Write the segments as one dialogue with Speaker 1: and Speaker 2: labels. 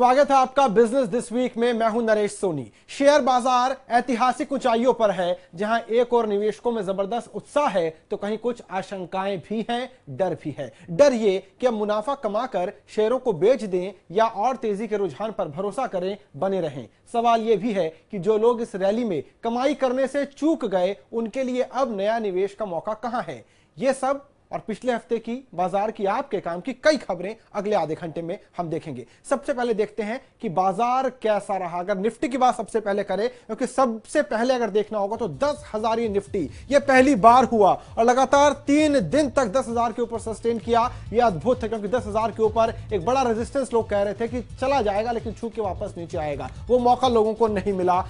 Speaker 1: स्वागत है आपका बिजनेस दिस वीक में मैं हूं नरेश सोनी शेयर बाजार ऐतिहासिक ऊंचाइयों पर है जहां एक और निवेशकों में जबरदस्त उत्साह है तो कहीं कुछ आशंकाएं भी हैं डर भी है डर ये कि अब मुनाफा कमाकर शेयरों को बेच दें या और तेजी के रुझान पर भरोसा करें बने रहें सवाल ये भी है कि जो लोग इस रैली में कमाई करने से चूक गए उनके लिए अब नया निवेश का मौका कहाँ है ये सब और पिछले हफ्ते की बाजार की आपके काम की कई खबरें अगले आधे घंटे में हम देखेंगे सबसे पहले देखते हैं कि बाजार कैसा रहा अगर निफ्टी की बात सबसे पहले करें क्योंकि सबसे पहले अगर देखना होगा तो दस हजारी निफ्टी ये पहली बार हुआ और लगातार तीन दिन तक दस हजार के ऊपर सस्टेन किया यह अद्भुत है क्योंकि दस हजार के ऊपर एक बड़ा रेजिस्टेंस लोग कह रहे थे कि चला जाएगा लेकिन छू के वापस नीचे आएगा वो मौका लोगों को नहीं मिला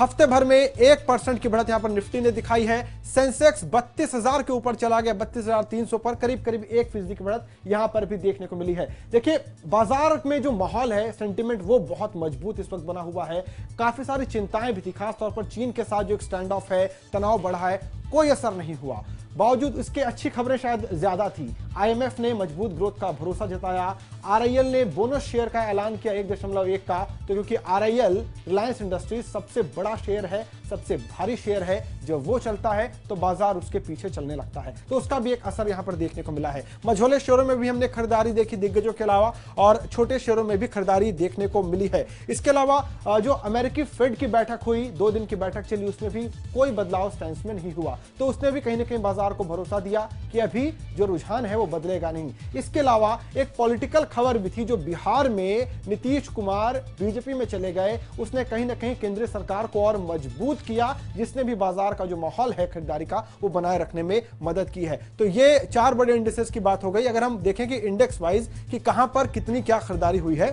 Speaker 1: हफ्ते भर में एक परसेंट की बढ़त यहां पर निफ्टी ने दिखाई है सेंसेक्स बत्तीस हजार के ऊपर चला गया बत्तीस हजार तीन सौ पर करीब करीब एक फीसदी की बढ़त यहां पर भी देखने को मिली है देखिए बाजार में जो माहौल है सेंटिमेंट वो बहुत मजबूत इस वक्त बना हुआ है काफी सारी चिंताएं भी थी खासतौर पर चीन के साथ जो एक स्टैंड ऑफ है तनाव बढ़ा है कोई असर नहीं हुआ बावजूद इसके अच्छी खबरें शायद ज्यादा थी आईएमएफ ने मजबूत ग्रोथ का भरोसा जताया आरआईएल ने बोनस शेयर का ऐलान किया एक दशमलव एक का तो क्योंकि आरआईएल रिलायंस इंडस्ट्रीज सबसे बड़ा शेयर है सबसे भारी शेयर है जब वो चलता है तो बाजार उसके पीछे चलने लगता है तो उसका भी एक असर यहां पर देखने को मिला है मझोले शेयरों में भी हमने खरीदारी देखी दिग्गजों के अलावा और छोटे शेयरों में भी खरीदारी देखने को मिली है इसके अलावा जो अमेरिकी फेड की बैठक हुई दो दिन की बैठक चली उसमें भी कोई बदलाव स्टैंड में नहीं हुआ तो उसने भी कहीं ना कहीं बाजार को भरोसा दिया कि अभी जो रुझान है वो वो बदलेगा नहीं इसके अलावा एक पॉलिटिकल खबर भी थी जो बिहार में नीतीश कुमार बीजेपी में चले गए उसने कहीं ना कहीं केंद्र सरकार को और मजबूत किया जिसने भी बाजार का जो माहौल है खरीदारी का वो बनाए रखने में मदद की है तो ये चार बड़े इंडिसेस की बात हो गई अगर हम देखें कि इंडेक्स वाइज कि कहां पर कितनी क्या खरीदारी हुई है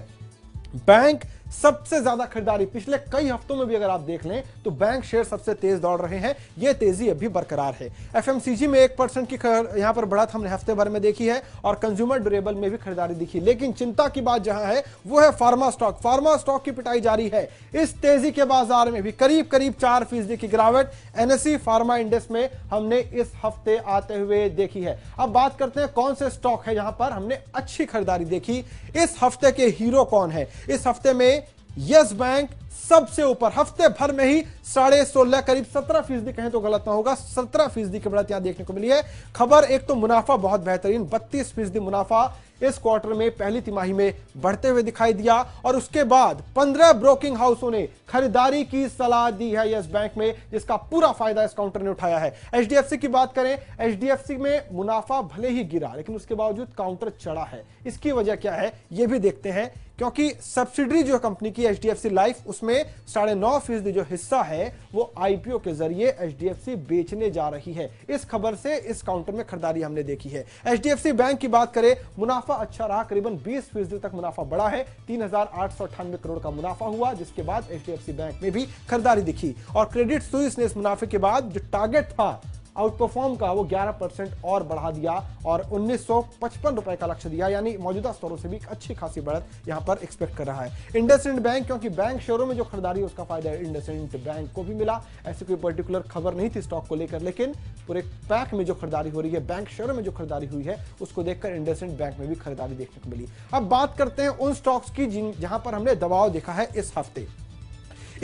Speaker 1: बैंक सबसे ज्यादा खरीदारी पिछले कई हफ्तों में भी अगर आप देख लें तो बैंक शेयर सबसे तेज दौड़ रहे हैं ये तेजी अभी बरकरार है एफ में एक परसेंट की यहां पर बढ़त हमने हफ्ते भर में देखी है और कंज्यूमर ड्यूरेबल में भी खरीदारी दिखी लेकिन चिंता की बात जहां है वो है फार्मा स्टॉक फार्मा स्टॉक की पिटाई जारी है इस तेजी के बाजार में भी करीब करीब चार फीसदी की गिरावट एनएससी फार्मा इंडेक्स में हमने इस हफ्ते आते हुए देखी है अब बात करते हैं कौन से स्टॉक है यहां पर हमने अच्छी खरीदारी देखी इस हफ्ते के हीरो कौन है इस हफ्ते में यस बैंक सबसे ऊपर हफ्ते भर में ही साढ़े सोलह करीब सत्रह फीसदी कहें तो गलत ना होगा सत्रह फीसदी की बढ़त यहां देखने को मिली है खबर एक तो मुनाफा बहुत बेहतरीन बत्तीस फीसदी मुनाफा इस क्वार्टर में पहली तिमाही में बढ़ते हुए दिखाई दिया और उसके बाद 15 ब्रोकिंग हाउसों ने खरीदारी की सलाह दी है यस बैंक में जिसका पूरा फायदा इस काउंटर ने उठाया है एचडीएफसी की बात करें एचडीएफसी में मुनाफा भले ही गिरा लेकिन उसके बावजूद काउंटर चढ़ा है इसकी वजह क्या है यह भी देखते हैं क्योंकि सब्सिडरी जो कंपनी की एच डी लाइफ उसमें साढ़े नौ फीसदी जो हिस्सा है वो आईपीओ के जरिए एच बेचने जा रही है इस खबर से इस काउंटर में खरीदारी हमने देखी है एच बैंक की बात करें मुनाफा मुनाफा अच्छा रहा करीबन बीस फीसदी तक मुनाफा बढ़ा है तीन हजार करोड़ का मुनाफा हुआ जिसके बाद एच बैंक में भी खरीदारी दिखी और क्रेडिट सुइस ने इस मुनाफे के बाद जो टारगेट था आउट परफॉर्म का वो 11 परसेंट और बढ़ा दिया और उन्नीस रुपए का लक्ष्य दिया यानी मौजूदा स्तरों से भी अच्छी खासी बढ़त यहां पर एक्सपेक्ट कर रहा है इंडसेंड बैंक क्योंकि बैंक शेयरों में जो खरीदारी उसका फायदा इंडसेंड बैंक को भी मिला ऐसी कोई पर्टिकुलर खबर नहीं थी स्टॉक को लेकर लेकिन पूरे पैक में जो खरीदारी हो रही है बैंक शेयरों में जो खरीदारी हुई है उसको देखकर इंडसेंड बैंक में भी खरीदारी देखने को मिली अब बात करते हैं उन स्टॉक्स की जिन जहां पर हमने दबाव देखा है इस हफ्ते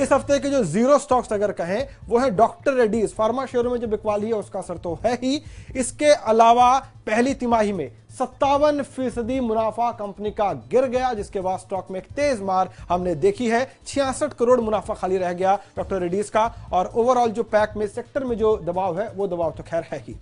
Speaker 1: इस हफ्ते के जो जीरो स्टॉक्स अगर कहें वो है डॉक्टर रेड्डीज फार्मा शेयरों में जो बिकवाली है उसका असर तो है ही इसके अलावा पहली तिमाही में सत्तावन फीसदी मुनाफा कंपनी का गिर गया जिसके बाद स्टॉक में एक तेज मार हमने देखी है छियासठ करोड़ मुनाफा खाली रह गया डॉक्टर रेडीज का और ओवरऑल जो पैक में सेक्टर में जो दबाव है वो दबाव तो खैर है ही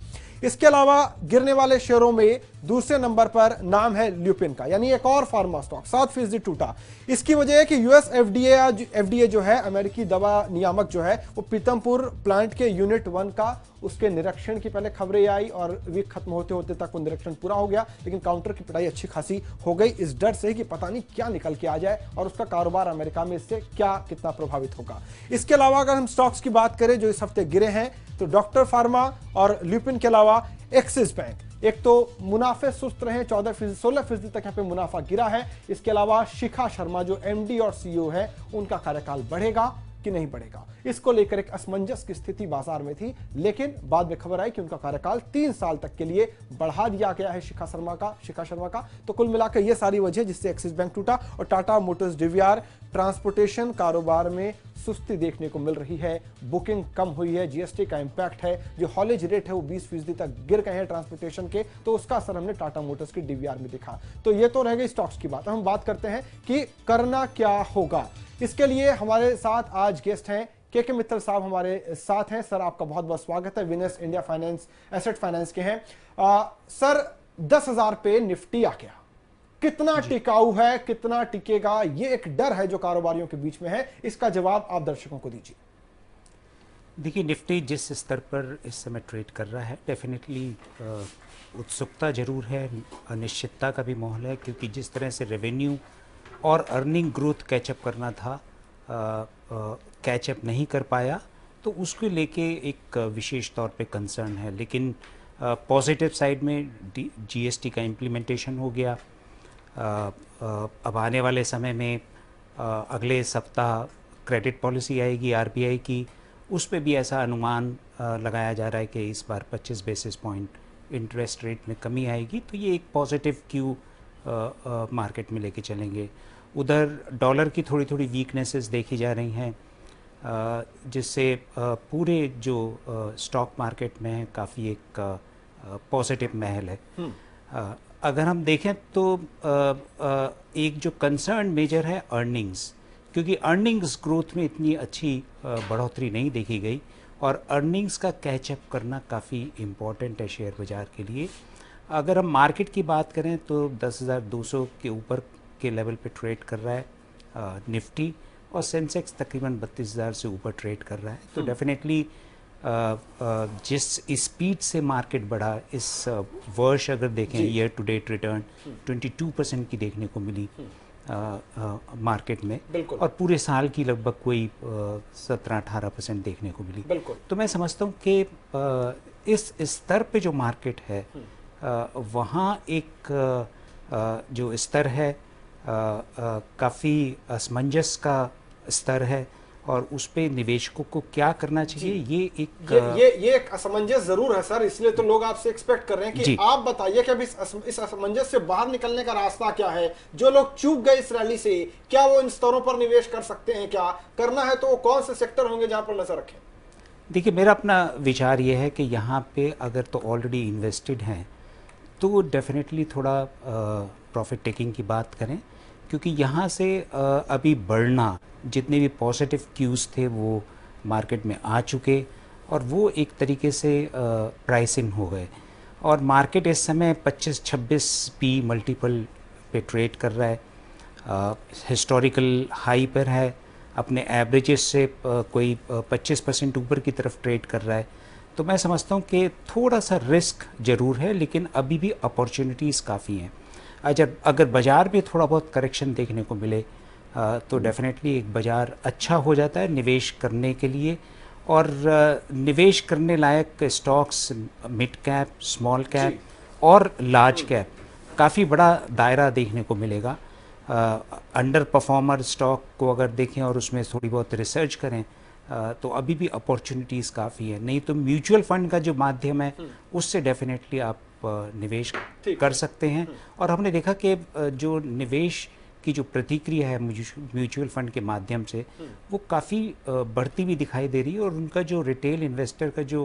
Speaker 1: इसके अलावा गिरने वाले शेयरों में दूसरे नंबर पर नाम है ल्यूपिन का यानी एक और फार्मा स्टॉक सात फीसदी टूटा इसकी वजह है कि यूएस एफडीए एफडीए जो है अमेरिकी दवा नियामक जो है वो पीतमपुर प्लांट के यूनिट वन का उसके निरीक्षण की पहले खबरें आई और वीक खत्म होते होते तक वो निरीक्षण पूरा हो गया लेकिन काउंटर की पिटाई अच्छी खासी हो गई इस डर से कि पता नहीं क्या निकल के आ जाए और उसका कारोबार अमेरिका में इससे क्या कितना प्रभावित होगा इसके अलावा अगर हम स्टॉक्स की बात करें जो इस हफ्ते गिरे हैं तो डॉक्टर फार्मा और ल्यूपिन के अलावा एक्सिस बैंक एक तो मुनाफे सुस्त रहे चौदह फीसदी सोलह फीसदी तक यहाँ पे मुनाफा गिरा है इसके अलावा शिखा शर्मा जो एमडी और सीईओ e है उनका कार्यकाल बढ़ेगा कि नहीं बढ़ेगा इसको लेकर एक असमंजस की स्थिति बाजार में थी लेकिन बाद में खबर आई कि उनका कार्यकाल तीन साल तक के लिए बढ़ा दिया गया है शिखा शर्मा का शिखा शर्मा का तो कुल मिलाकर यह सारी वजह जिससे एक्सिस बैंक टूटा और टाटा मोटर्स डिवीआर ट्रांसपोर्टेशन कारोबार में सुस्ती देखने को मिल रही है बुकिंग कम हुई है जीएसटी का इंपैक्ट है जो हॉलेज रेट है वो 20 फीसदी तक गिर गए हैं ट्रांसपोर्टेशन के तो उसका असर हमने टाटा मोटर्स के डीवीआर में देखा तो ये तो रह गई स्टॉक्स की बात हम बात करते हैं कि करना क्या होगा इसके लिए हमारे साथ आज गेस्ट हैं के के मित्तल साहब हमारे साथ हैं सर आपका बहुत बहुत स्वागत है Venus India finance asset finance के हैं आ, सर दस हजार पे निफ्टी आ गया कितना टिकाऊ है कितना टिकेगा ये एक डर है जो कारोबारियों के बीच में है इसका जवाब आप दर्शकों को दीजिए
Speaker 2: देखिए निफ्टी जिस स्तर पर इस समय ट्रेड कर रहा है डेफिनेटली उत्सुकता जरूर है अनिश्चितता का भी माहौल है क्योंकि जिस तरह से रेवेन्यू और अर्निंग ग्रोथ कैचअप करना था आ, आ, कैचअप नहीं कर पाया तो उसको लेके एक विशेष तौर पे कंसर्न है लेकिन पॉजिटिव साइड में जीएसटी का इम्प्लीमेंटेशन हो गया आ, अब आने वाले समय में आ, अगले सप्ताह क्रेडिट पॉलिसी आएगी आरबीआई की उस पर भी ऐसा अनुमान लगाया जा रहा है कि इस बार 25 बेसिस पॉइंट इंटरेस्ट रेट में कमी आएगी तो ये एक पॉजिटिव क्यू मार्केट में लेके चलेंगे उधर डॉलर की थोड़ी थोड़ी वीकनेसेस देखी जा रही हैं जिससे पूरे जो स्टॉक मार्केट में काफ़ी एक पॉजिटिव महल है हम्म। अगर हम देखें तो एक जो कंसर्न मेजर है अर्निंग्स क्योंकि अर्निंग्स ग्रोथ में इतनी अच्छी बढ़ोतरी नहीं देखी गई और अर्निंग्स का कैचअप करना काफ़ी इम्पॉर्टेंट है शेयर बाज़ार के लिए अगर हम मार्केट की बात करें तो 10,200 के ऊपर के लेवल पे ट्रेड कर रहा है निफ्टी और सेंसेक्स तकरीबन बत्तीस हज़ार से ऊपर ट्रेड कर रहा है तो डेफिनेटली हम्म। uh, uh, जिस स्पीड से मार्केट बढ़ा इस वर्ष uh, अगर देखें year to date return 22 percent की देखने को मिली मार्केट हम्म। में और पूरे साल की लगभग कोई सत्रह अठारह परसेंट देखने को मिली तो मैं समझता हूँ कि इस स्तर पे जो मार्केट है हम्म। वहाँ एक आ, जो स्तर है काफ़ी असमंजस का स्तर है और उस पर निवेशकों को क्या करना चाहिए ये एक ये ये,
Speaker 1: ये एक असमंजस जरूर है सर इसलिए तो लोग आपसे एक्सपेक्ट कर रहे हैं कि आप बताइए कि अब इस इस असमंजस से बाहर निकलने का रास्ता क्या है जो लोग चूक गए इस रैली से क्या वो इन स्तरों पर निवेश कर सकते हैं क्या करना है तो वो कौन से सेक्टर होंगे जहाँ पर नजर रखें
Speaker 2: देखिए मेरा अपना विचार ये है कि यहाँ पे अगर तो ऑलरेडी इन्वेस्टेड हैं तो डेफिनेटली थोड़ा प्रॉफिट टेकिंग की बात करें क्योंकि यहाँ से अभी बढ़ना जितने भी पॉजिटिव क्यूज़ थे वो मार्केट में आ चुके और वो एक तरीके से प्राइसिंग हो गए और मार्केट इस समय 25-26 पी मल्टीपल पे ट्रेड कर रहा है हिस्टोरिकल हाई पर है अपने एवरेजेस से कोई 25 परसेंट ऊपर की तरफ ट्रेड कर रहा है तो मैं समझता हूँ कि थोड़ा सा रिस्क ज़रूर है लेकिन अभी भी अपॉर्चुनिटीज़ काफ़ी हैं अगर अगर बाज़ार में थोड़ा बहुत करेक्शन देखने को मिले तो डेफिनेटली एक बाज़ार अच्छा हो जाता है निवेश करने के लिए और निवेश करने लायक stocks mid cap small cap और लार्ज कैप काफ़ी बड़ा दायरा देखने को मिलेगा अंडर परफॉर्मर स्टॉक को अगर देखें और उसमें थोड़ी बहुत रिसर्च करें आ, तो अभी भी अपॉर्चुनिटीज़ काफ़ी है नहीं तो म्यूचुअल फंड का जो माध्यम है हम्म। उससे डेफिनेटली आप निवेश कर सकते हैं हम्म। और हमने देखा कि जो निवेश की जो प्रतिक्रिया है म्यूचुअल फंड के माध्यम से हम्म। वो काफ़ी बढ़ती भी दिखाई दे रही है और उनका जो रिटेल इन्वेस्टर का जो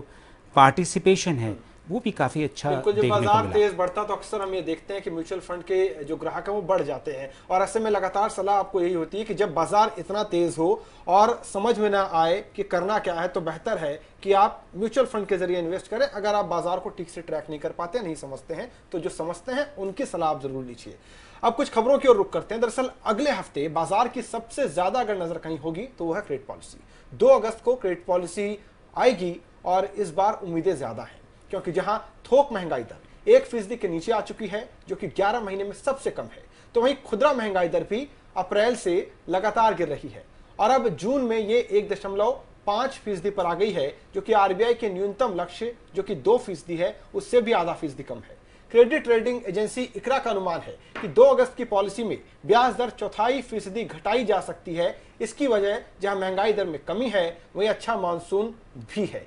Speaker 2: पार्टिसिपेशन है हम्म। वो भी काफ़ी अच्छा देखने को मिला तेज़
Speaker 1: बढ़ता तो अक्सर हम ये देखते हैं कि म्यूचुअल फंड के जो ग्राहक है वो बढ़ जाते हैं और ऐसे में लगातार सलाह आपको यही होती है कि जब बाजार इतना तेज़ हो और समझ में ना आए कि करना क्या है तो बेहतर है कि आप म्यूचुअल फंड के जरिए इन्वेस्ट करें अगर आप बाजार को ठीक से ट्रैक नहीं कर पाते नहीं समझते हैं तो जो समझते हैं उनकी सलाह आप जरूर लीजिए अब कुछ खबरों की ओर रुख करते हैं दरअसल अगले हफ्ते बाजार की सबसे ज्यादा अगर नजर कहीं होगी तो वह क्रेडिट पॉलिसी दो अगस्त को क्रेडिट पॉलिसी आएगी और इस बार उम्मीदें ज्यादा हैं क्योंकि जहां थोक महंगाई दर एक फीसदी के नीचे आ चुकी है जो कि 11 महीने में सबसे कम है तो वहीं खुदरा महंगाई दर भी अप्रैल से लगातार गिर रही है और अब जून में ये एक दशमलव पांच फीसदी पर आ गई है जो कि आरबीआई के न्यूनतम लक्ष्य जो कि दो फीसदी है उससे भी आधा फीसदी कम है क्रेडिट रेटिंग एजेंसी इकरा का अनुमान है कि 2 अगस्त की पॉलिसी में ब्याज दर चौथाई फीसदी घटाई जा सकती है इसकी वजह जहां महंगाई दर में कमी है वही अच्छा मानसून भी है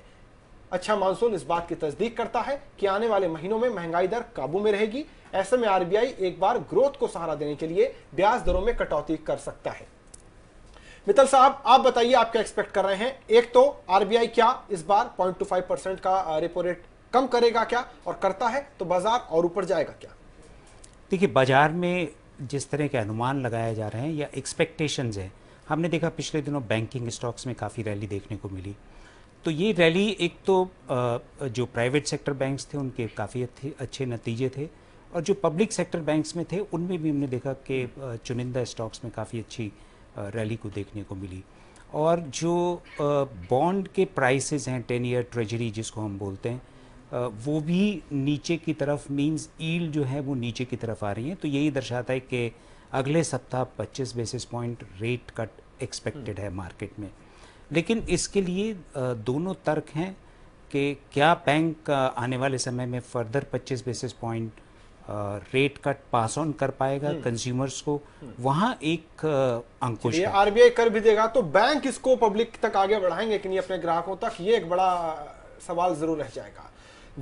Speaker 1: अच्छा मानसून इस बात की तस्दीक करता है कि आने वाले महीनों में महंगाई दर काबू में रहेगी ऐसे में आरबीआई एक बार ग्रोथ को सहारा देने के लिए ब्याज दरों में कटौती कर सकता है मित्तल साहब आप बताइए आप क्या एक्सपेक्ट कर रहे हैं एक तो आरबीआई क्या इस बार पॉइंट टू फाइव परसेंट का रेपो रेट कम करेगा क्या और करता है तो बाजार और ऊपर जाएगा क्या
Speaker 2: देखिए बाजार में जिस तरह के अनुमान लगाए जा रहे हैं या एक्सपेक्टेशंस हैं हमने देखा पिछले दिनों बैंकिंग स्टॉक्स में काफ़ी रैली देखने को मिली तो ये रैली एक तो जो प्राइवेट सेक्टर बैंक्स थे उनके काफ़ी अच्छे नतीजे थे और जो पब्लिक सेक्टर बैंक्स में थे उनमें भी हमने देखा कि चुनिंदा स्टॉक्स में काफ़ी अच्छी रैली को देखने को मिली और जो बॉन्ड के प्राइसेस हैं टेन ईयर ट्रेजरी जिसको हम बोलते हैं वो भी नीचे की तरफ मींस ईल जो है वो नीचे की तरफ आ रही है तो यही दर्शाता है कि अगले सप्ताह 25 basis point rate cut expected है मार्केट में लेकिन इसके लिए दोनों तर्क हैं कि क्या बैंक आने वाले समय में further 25 basis point rate cut pass on कर पाएगा कंज्यूमर्स हम्म। को हम्म। वहाँ एक अंकुश ये
Speaker 1: आरबीआई कर भी देगा तो बैंक इसको पब्लिक तक आगे बढ़ाएंगे कि नहीं अपने ग्राहकों तक ये एक बड़ा सवाल जरूर रह जाएगा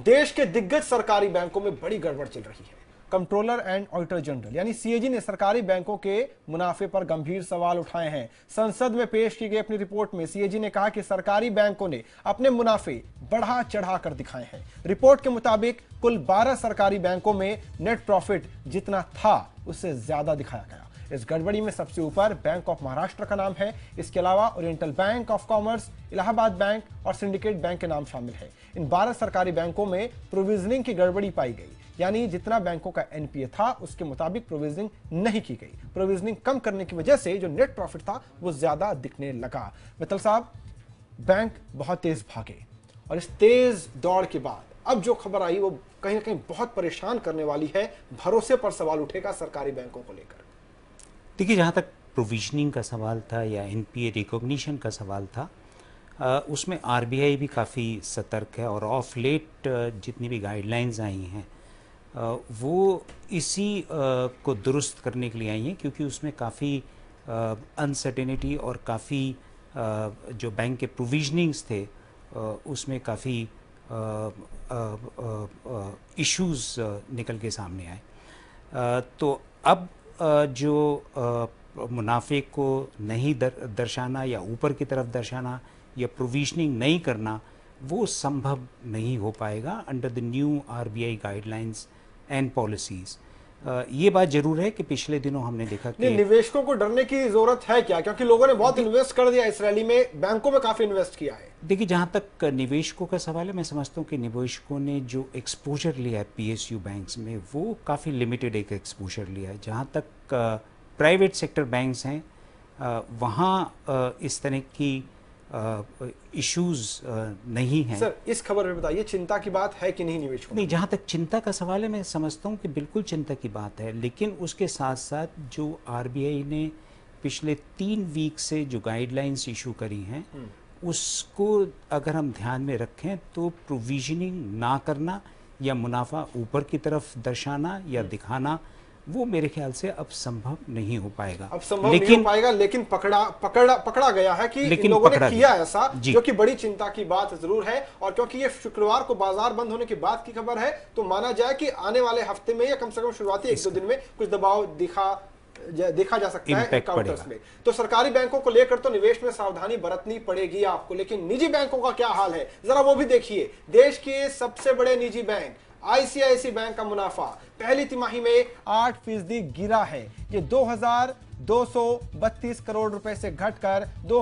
Speaker 1: देश के दिग्गज सरकारी बैंकों में बड़ी गड़बड़ चल रही है कंट्रोलर एंड ऑडिटर जनरल यानी सीएजी ने सरकारी बैंकों के मुनाफे पर गंभीर सवाल उठाए हैं संसद में पेश की गई अपनी रिपोर्ट में सीएजी ने कहा कि सरकारी बैंकों ने अपने मुनाफे बढ़ा चढ़ा कर दिखाए हैं रिपोर्ट के मुताबिक कुल 12 सरकारी बैंकों में नेट प्रॉफिट जितना था उससे ज्यादा दिखाया गया इस गड़बड़ी में सबसे ऊपर बैंक ऑफ महाराष्ट्र का नाम है इसके अलावा Oriental Bank of Commerce Allahabad Bank और सिंडिकेट बैंक के नाम शामिल है इन 12 सरकारी बैंकों में प्रोविजनिंग की गड़बड़ी पाई गई यानी जितना बैंकों का एनपीए था उसके मुताबिक प्रोविजनिंग नहीं की गई प्रोविजनिंग कम करने की वजह से जो नेट प्रॉफिट था वो ज्यादा दिखने लगा मित्तल साहब बैंक बहुत तेज भागे और इस तेज दौड़ के बाद अब जो खबर आई वो कहीं ना कहीं बहुत परेशान करने वाली है भरोसे पर सवाल उठेगा सरकारी बैंकों को लेकर
Speaker 2: देखिए जहाँ तक प्रोविजनिंग का सवाल था या एनपीए रिकॉग्निशन का सवाल था उसमें आरबीआई भी काफ़ी सतर्क है और ऑफ लेट जितनी भी गाइडलाइंस आई हैं वो इसी को दुरुस्त करने के लिए आई हैं क्योंकि उसमें काफ़ी अनसर्टेनिटी और काफ़ी जो बैंक के प्रोविजनिंग्स थे उसमें काफ़ी इश्यूज निकल के सामने आए तो अब जो मुनाफे को नहीं दर, दर्शाना या ऊपर की तरफ दर्शाना या प्रोविजनिंग नहीं करना वो संभव नहीं हो पाएगा under the new RBI guidelines and policies uh, ये बात जरूर है कि पिछले दिनों हमने देखा कि
Speaker 1: निवेशकों को डरने की जरूरत है क्या क्योंकि लोगों ने बहुत इन्वेस्ट कर दिया इस रैली में बैंकों में काफी इन्वेस्ट किया है
Speaker 2: देखिए जहां तक uh, निवेशकों का सवाल है मैं समझता हूं कि निवेशकों ने जो एक्सपोजर लिया है पीएसयू बैंक्स में वो काफ़ी लिमिटेड एक एक्सपोजर लिया है जहाँ तक प्राइवेट सेक्टर बैंक्स हैं uh, वहाँ इस तरह की इश्यूज नहीं हैं सर
Speaker 1: इस खबर में बताइए चिंता की बात है कि नहीं निवेश नहीं
Speaker 2: जहाँ तक चिंता का सवाल है मैं समझता हूँ कि बिल्कुल चिंता की बात है लेकिन उसके साथ साथ जो आर ने पिछले तीन वीक से जो गाइडलाइंस इशू करी हैं हम्म। उसको अगर हम ध्यान में रखें तो प्रोविजनिंग ना करना या मुनाफा ऊपर की तरफ दर्शाना या हम्म। दिखाना वो मेरे ख्याल से अब संभव नहीं हो पाएगा अब संभव नहीं हो
Speaker 1: पाएगा लेकिन पकड़ा पकड़ा पकड़ा गया है कि लेकिन लोगों ने किया ऐसा जो कि बड़ी चिंता की बात जरूर है और क्योंकि ये शुक्रवार को बाजार बंद होने की बात की खबर है तो माना जाए कि आने वाले हफ्ते में या कम से कम शुरुआती एक दो दिन में कुछ दबाव दिखा देखा जा सकता है काउंटर्स में तो सरकारी बैंकों को लेकर तो निवेश में सावधानी बरतनी पड़ेगी आपको लेकिन निजी बैंकों का क्या हाल है जरा वो भी देखिए देश के सबसे बड़े निजी बैंक आईसीआईसी बैंक का मुनाफा पहली तिमाही में आठ फीसदी गिरा है ये दो हजार दो सौ बत्तीस करोड़ रुपए से घटकर दो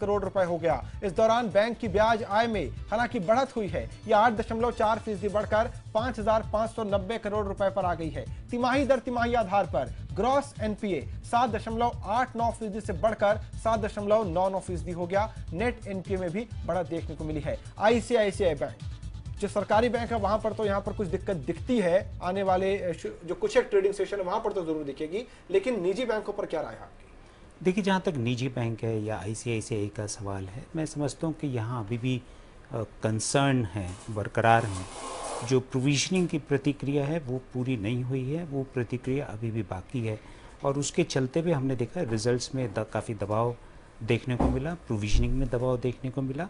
Speaker 1: करोड़ रुपए हो गया इस दौरान बैंक की ब्याज आय में हालांकि बढ़त हुई है ये आठ दशमलव चार फीसदी बढ़कर पांच हजार पांच सौ नब्बे करोड़ रुपए पर आ गई है तिमाही दर तिमाही आधार पर ग्रॉस एनपीए सात दशमलव आठ नौ फीसदी से बढ़कर सात दशमलव नौ नौ फीसदी हो गया नेट एनपीए में भी बढ़त देखने को मिली है आईसीआईसीआई बैंक जो सरकारी बैंक है वहां पर तो यहाँ पर कुछ दिक्कत दिखती है आने वाले जो कुछ एक ट्रेडिंग सेशन वहां पर तो जरूर दिखेगी लेकिन निजी बैंकों पर क्या राय है आपकी
Speaker 2: देखिए जहाँ तक निजी बैंक है या आई का सवाल है मैं समझता हूँ कि यहाँ अभी भी कंसर्न है बरकरार हैं जो प्रोविजनिंग की प्रतिक्रिया है वो पूरी नहीं हुई है वो प्रतिक्रिया अभी भी बाकी है और उसके चलते भी हमने देखा रिजल्ट्स में काफ़ी दबाव देखने को मिला प्रोविजनिंग में दबाव देखने को मिला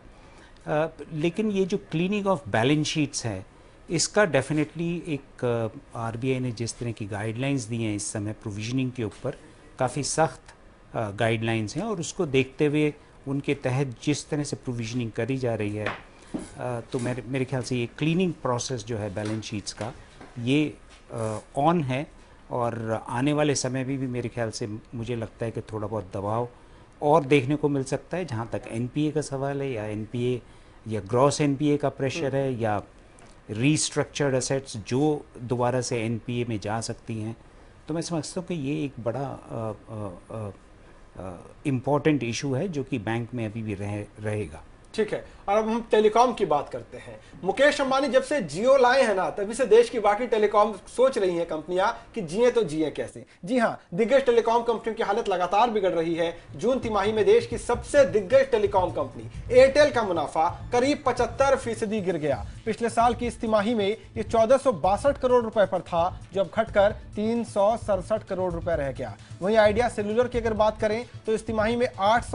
Speaker 2: लेकिन ये जो क्लीनिंग ऑफ बैलेंस शीट्स है इसका डेफिनेटली एक आरबीआई ने जिस तरह की गाइडलाइंस दी हैं इस समय प्रोविजनिंग के ऊपर काफ़ी सख्त गाइडलाइंस हैं और उसको देखते हुए उनके तहत जिस तरह से प्रोविजनिंग करी जा रही है तो मेरे मेरे ख्याल से ये क्लीनिंग प्रोसेस जो है बैलेंस शीट्स का ये ऑन है और आने वाले समय भी, भी मेरे ख्याल से मुझे लगता है कि थोड़ा बहुत दबाव और देखने को मिल सकता है जहाँ तक एन का सवाल है या एन या ग्रॉस एनपीए का प्रेशर है या रीस्ट्रक्चर्ड असेट्स जो दोबारा से एनपीए में जा सकती हैं तो मैं समझता हूँ कि ये एक बड़ा इम्पॉर्टेंट इशू है जो कि बैंक में अभी भी रहे रहेगा
Speaker 1: ठीक है और अब हम टेलीकॉम की बात करते हैं मुकेश अंबानी जब से जियो लाए हैं ना तभी से देश की बाकी टेलीकॉम सोच रही हैं कंपनियां कि जिए तो जिए कैसे जी हाँ दिग्गज टेलीकॉम कंपनियों की हालत लगातार बिगड़ रही है जून तिमाही में देश की सबसे दिग्गज टेलीकॉम कंपनी एयरटेल का मुनाफा करीब पचहत्तर फीसदी गिर गया पिछले साल की इस तिमाही में ये चौदह करोड़ रुपए पर था जब घटकर तीन करोड़ रुपए रह गया वहीं आइडिया सेलुलर की अगर बात करें तो इस तिमाही में आठ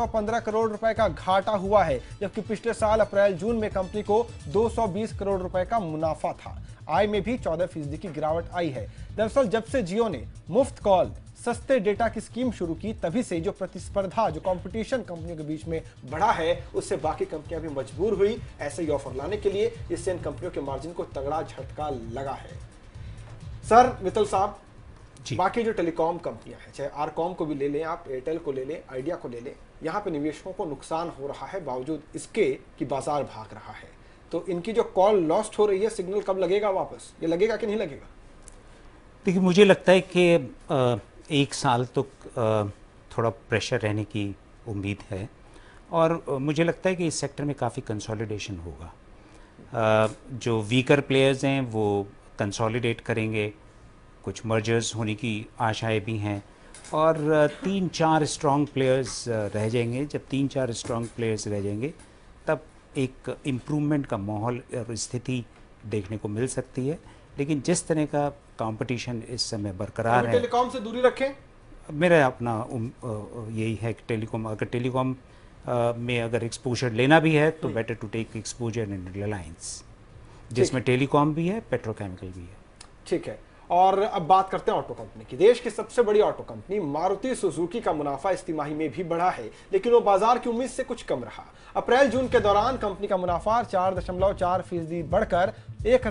Speaker 1: करोड़ रुपए का घाटा हुआ है जबकि पिछले साल अप्रैल जून में कंपनी को 220 करोड़ रुपए का मुनाफा था आय में भी 14 फीसदी की गिरावट आई है दरअसल जब से जियो ने मुफ्त कॉल सस्ते डेटा की स्कीम शुरू की तभी से जो प्रतिस्पर्धा जो कंपटीशन कंपनियों के बीच में बढ़ा है उससे बाकी कंपनियां भी मजबूर हुई ऐसे ही ऑफर लाने के लिए इससे इन कंपनियों के मार्जिन को तगड़ा झटका लगा है सर मित्तल साहब बाकी जो टेलीकॉम कंपनियां हैं चाहे आरकॉम को भी ले लें आप एयरटेल को ले लें आइडिया को ले लें यहाँ पे निवेशकों को नुकसान हो रहा है बावजूद इसके कि बाजार भाग रहा है तो इनकी जो कॉल लॉस्ट हो रही है सिग्नल कब लगेगा वापस ये लगेगा कि नहीं लगेगा
Speaker 2: देखिए मुझे लगता है कि एक साल तो थोड़ा प्रेशर रहने की उम्मीद है और मुझे लगता है कि इस सेक्टर में काफ़ी कंसोलिडेशन होगा जो वीकर प्लेयर्स हैं वो कंसोलिडेट करेंगे कुछ मर्जर्स होने की आशाएं भी हैं और तीन चार स्ट्रॉन्ग प्लेयर्स रह जाएंगे जब तीन चार स्ट्रॉन्ग प्लेयर्स रह जाएंगे तब एक इम्प्रूवमेंट का माहौल और स्थिति देखने को मिल सकती है लेकिन जिस तरह का कंपटीशन इस समय बरकरार है टेलीकॉम से दूरी रखें मेरा अपना यही है कि टेलीकॉम अगर टेलीकॉम में अगर एक्सपोजर लेना भी है तो better to take exposure in Reliance जिसमें टेलीकॉम भी है पेट्रोकेमिकल भी है
Speaker 1: ठीक है और अब बात करते हैं ऑटो कंपनी की देश की सबसे बड़ी ऑटो कंपनी मारुति सुजुकी का मुनाफा इस तिमाही में भी बढ़ा है लेकिन वो बाजार की उम्मीद से कुछ कम रहा अप्रैल जून के दौरान कंपनी का मुनाफा चार दशमलव चार फीसदी बढ़कर एक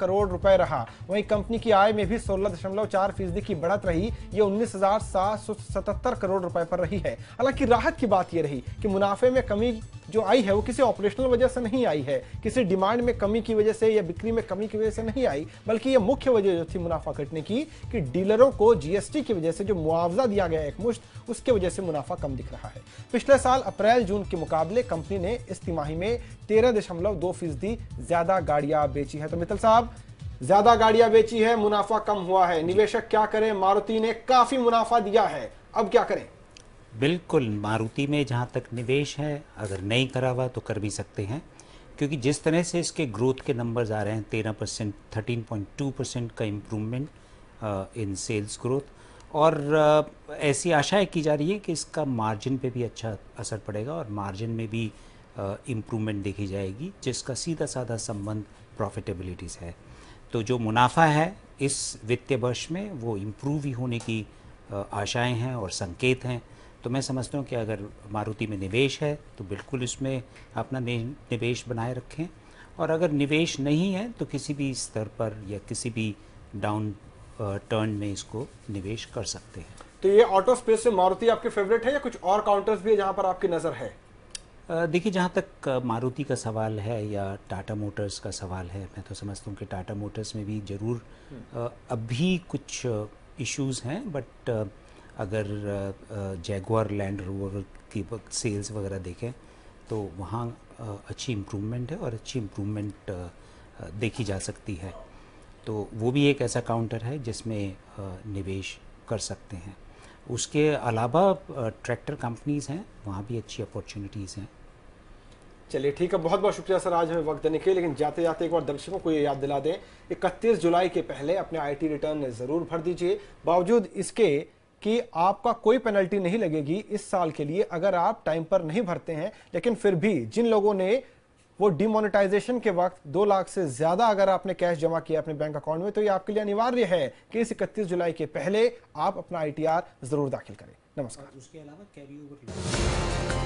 Speaker 1: करोड़ रुपए रहा वहीं कंपनी की आय में भी चार फीसदी की बढ़त रही ये सतहत्तर करोड़ रुपए पर रही है हालांकि राहत की बात यह रही कि मुनाफे में कमी जो आई है वो किसी ऑपरेशनल वजह से नहीं आई है किसी डिमांड में कमी की वजह से या बिक्री में कमी की वजह से नहीं आई बल्कि ये मुख्य वजह जो थी मुनाफा घटने की कि डीलरों को जीएसटी की वजह से जो मुआवजा दिया गया एकमुश्त उसके वजह से मुनाफा कम दिख रहा है पिछले साल अप्रैल जून के मुकाबले कंपनी ने इस तिमाही में तेरह दशमलव दो फीसदी ज्यादा ज्यादा गाड़ियां बेची है तो मित्तल साहब ज्यादा गाड़ियां बेची है मुनाफा कम हुआ है निवेशक क्या करें मारुति ने काफी मुनाफा दिया है अब क्या करें
Speaker 2: बिल्कुल मारुति में जहाँ तक निवेश है अगर नहीं करा हुआ तो कर भी सकते हैं क्योंकि जिस तरह से इसके ग्रोथ के नंबर्स आ रहे हैं तेरह percent thirteen point two percent का इम्प्रूवमेंट इन सेल्स ग्रोथ और ऐसी आशाएं की जा रही है कि इसका मार्जिन पे भी अच्छा असर पड़ेगा और मार्जिन में भी uh, इम्प्रूवमेंट देखी जाएगी जिसका सीधा साधा संबंध प्रॉफिटेबिलिटीज है तो जो मुनाफा है इस वित्तीय वर्ष में वो इम्प्रूव ही होने की आशाएं हैं और संकेत हैं तो मैं समझता हूँ कि अगर मारुति में निवेश है तो बिल्कुल इसमें अपना निवेश बनाए रखें और अगर निवेश नहीं है तो किसी भी स्तर पर या किसी भी डाउन टर्न में इसको निवेश कर सकते हैं
Speaker 1: तो ये आउट ऑफ स्पेस से मारुति आपके फेवरेट है या कुछ और काउंटर्स भी है जहाँ पर आपकी नज़र है
Speaker 2: देखिए जहाँ तक मारुति का सवाल है या टाटा मोटर्स का सवाल है मैं तो समझता हूँ कि टाटा मोटर्स में भी ज़रूर हम्म। अभी कुछ इश्यूज हैं बट अगर जैगवार लैंड रोवर की सेल्स वगैरह देखें तो वहाँ अच्छी इम्प्रूवमेंट है और अच्छी इम्प्रूवमेंट देखी जा सकती है तो वो भी एक ऐसा काउंटर है जिसमें निवेश कर सकते हैं उसके अलावा ट्रैक्टर कंपनीज़ हैं वहाँ भी अच्छी अपॉर्चुनिटीज़ हैं
Speaker 1: चलिए ठीक है बहुत बहुत शुक्रिया सर आज हमें वक्त देने के लिए लेकिन जाते जाते एक बार दर्शकों को ये याद दिला दें इकतीस जुलाई के पहले अपने आईटी रिटर्न ज़रूर भर दीजिए बावजूद इसके कि आपका कोई पेनल्टी नहीं लगेगी इस साल के लिए अगर आप टाइम पर नहीं भरते हैं लेकिन फिर भी जिन लोगों ने वो डिमोनिटाइजेशन के वक्त दो लाख से ज्यादा अगर आपने कैश जमा किया अपने बैंक अकाउंट में तो ये आपके लिए अनिवार्य है कि इस इकतीस जुलाई के पहले आप अपना आई जरूर दाखिल करें
Speaker 2: नमस्कार उसके अलावा कैरी ओवर